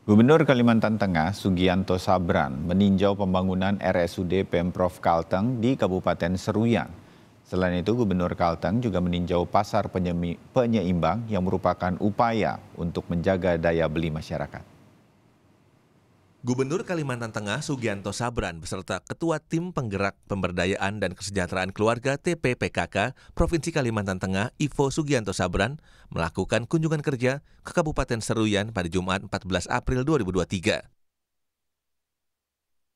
Gubernur Kalimantan Tengah Sugianto Sabran meninjau pembangunan RSUD Pemprov Kalteng di Kabupaten Seruyan. Selain itu, Gubernur Kalteng juga meninjau pasar penyeimbang yang merupakan upaya untuk menjaga daya beli masyarakat. Gubernur Kalimantan Tengah Sugianto Sabran beserta Ketua Tim Penggerak Pemberdayaan dan Kesejahteraan Keluarga TPPKK Provinsi Kalimantan Tengah Ivo Sugianto Sabran melakukan kunjungan kerja ke Kabupaten Seruyan pada Jumat 14 April 2023.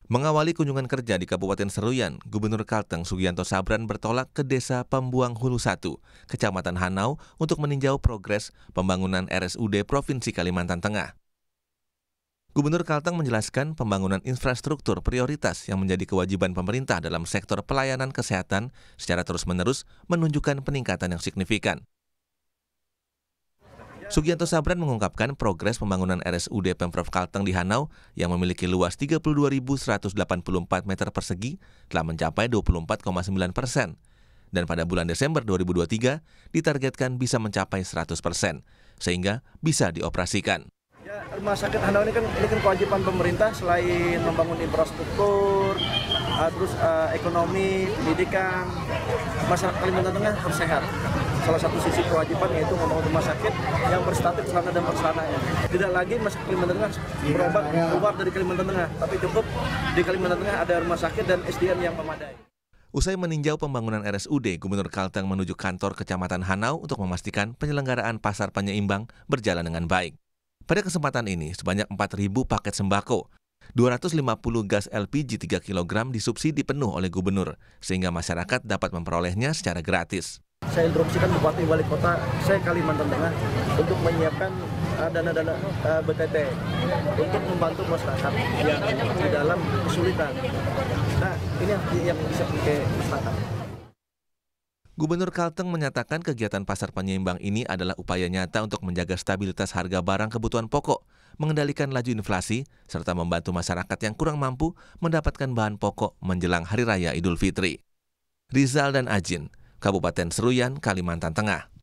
Mengawali kunjungan kerja di Kabupaten Seruyan, Gubernur Kalteng Sugianto Sabran bertolak ke Desa Pembuang Hulu 1, Kecamatan Hanau untuk meninjau progres pembangunan RSUD Provinsi Kalimantan Tengah. Gubernur Kalteng menjelaskan pembangunan infrastruktur prioritas yang menjadi kewajiban pemerintah dalam sektor pelayanan kesehatan secara terus-menerus menunjukkan peningkatan yang signifikan. Sugianto Sabran mengungkapkan progres pembangunan RSUD Pemprov Kalteng di Hanau yang memiliki luas 32.184 meter persegi telah mencapai 24,9 persen dan pada bulan Desember 2023 ditargetkan bisa mencapai 100 persen sehingga bisa dioperasikan. Rumah sakit Hanau ini kan ini kan kewajiban pemerintah selain membangun infrastruktur, uh, terus uh, ekonomi, pendidikan, masyarakat Kalimantan Tengah harus sehat. Salah satu sisi kewajiban yaitu membangun rumah sakit yang berstatus sana dan bersana. Tidak lagi masyarakat Kalimantan Tengah berobat keluar dari Kalimantan Tengah, tapi cukup di Kalimantan Tengah ada rumah sakit dan SDM yang memadai. Usai meninjau pembangunan RSUD, Gubernur Kalteng menuju kantor Kecamatan Hanau untuk memastikan penyelenggaraan pasar penyeimbang berjalan dengan baik. Pada kesempatan ini, sebanyak 4.000 paket sembako, 250 gas LPG 3 kg disubsidi penuh oleh gubernur, sehingga masyarakat dapat memperolehnya secara gratis. Saya instruksikan Bupati Wali Kota, saya Kalimantan Tengah, untuk menyiapkan uh, dana-dana uh, uh, BTT untuk membantu masyarakat yang di dalam kesulitan. Nah, ini yang, yang bisa pakai masyarakat. Gubernur Kalteng menyatakan kegiatan pasar penyeimbang ini adalah upaya nyata untuk menjaga stabilitas harga barang kebutuhan pokok, mengendalikan laju inflasi, serta membantu masyarakat yang kurang mampu mendapatkan bahan pokok menjelang Hari Raya Idul Fitri. Rizal dan Ajin, Kabupaten Seruyan, Kalimantan Tengah.